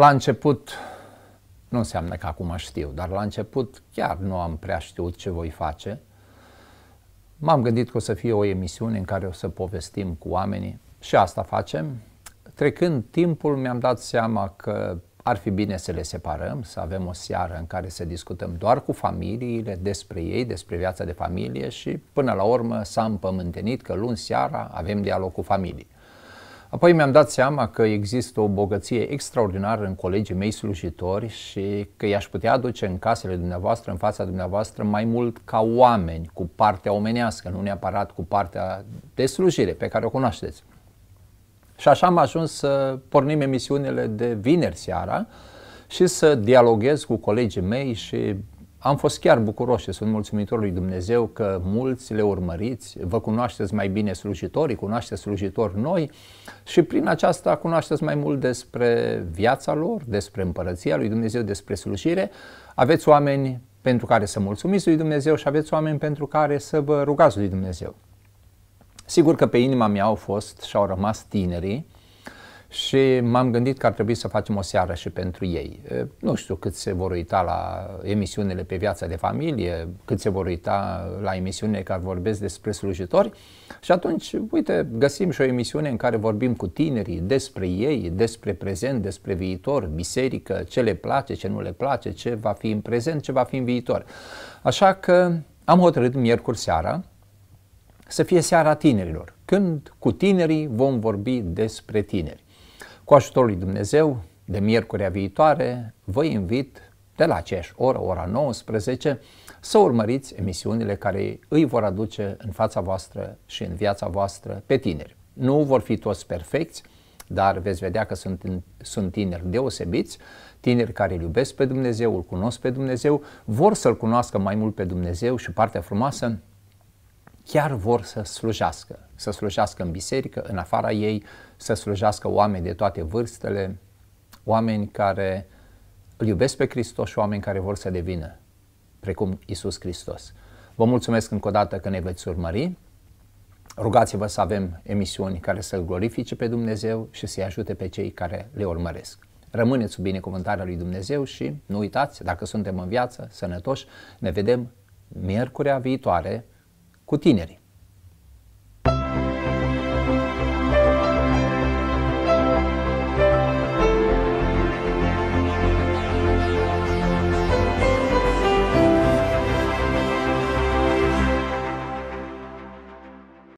La început, nu înseamnă că acum știu, dar la început chiar nu am prea știut ce voi face. M-am gândit că o să fie o emisiune în care o să povestim cu oamenii și asta facem. Trecând timpul, mi-am dat seama că ar fi bine să le separăm, să avem o seară în care să discutăm doar cu familiile, despre ei, despre viața de familie și până la urmă s-a împământenit că luni seara avem dialog cu familii. Apoi mi-am dat seama că există o bogăție extraordinară în colegii mei slujitori și că i-aș putea aduce în casele dumneavoastră, în fața dumneavoastră, mai mult ca oameni, cu partea omenească, nu neapărat cu partea de slujire pe care o cunoașteți. Și așa am ajuns să pornim emisiunile de vineri seara și să dialoghez cu colegii mei și am fost chiar bucuros și sunt mulțumitor lui Dumnezeu că mulți le urmăriți, vă cunoașteți mai bine slujitorii, cunoașteți slujitori noi și prin aceasta cunoașteți mai mult despre viața lor, despre împărăția lui Dumnezeu, despre slujire. Aveți oameni pentru care să mulțumiți lui Dumnezeu și aveți oameni pentru care să vă rugați lui Dumnezeu. Sigur că pe inima mea au fost și au rămas tinerii și m-am gândit că ar trebui să facem o seară și pentru ei. Nu știu cât se vor uita la emisiunile pe viața de familie, cât se vor uita la emisiunile care vorbesc despre slujitori și atunci, uite, găsim și o emisiune în care vorbim cu tinerii despre ei, despre prezent, despre viitor, biserică, ce le place, ce nu le place, ce va fi în prezent, ce va fi în viitor. Așa că am hotărât miercuri seara să fie seara tinerilor, când cu tinerii vom vorbi despre tineri. Cu ajutorul lui Dumnezeu, de miercurea viitoare, vă invit de la aceeași oră, ora 19, să urmăriți emisiunile care îi vor aduce în fața voastră și în viața voastră pe tineri. Nu vor fi toți perfecți, dar veți vedea că sunt, sunt tineri deosebiți, tineri care îl iubesc pe Dumnezeu, îl cunosc pe Dumnezeu, vor să-L cunoască mai mult pe Dumnezeu și partea frumoasă chiar vor să slujească, să slujească în biserică, în afara ei, să slujească oameni de toate vârstele, oameni care îl iubesc pe Hristos și oameni care vor să devină precum Isus Hristos. Vă mulțumesc încă o dată că ne veți urmări. Rugați-vă să avem emisiuni care să-L glorifice pe Dumnezeu și să-i ajute pe cei care le urmăresc. Rămâneți sub binecuvântarea lui Dumnezeu și nu uitați, dacă suntem în viață, sănătoși, ne vedem miercurea viitoare cu tinerii.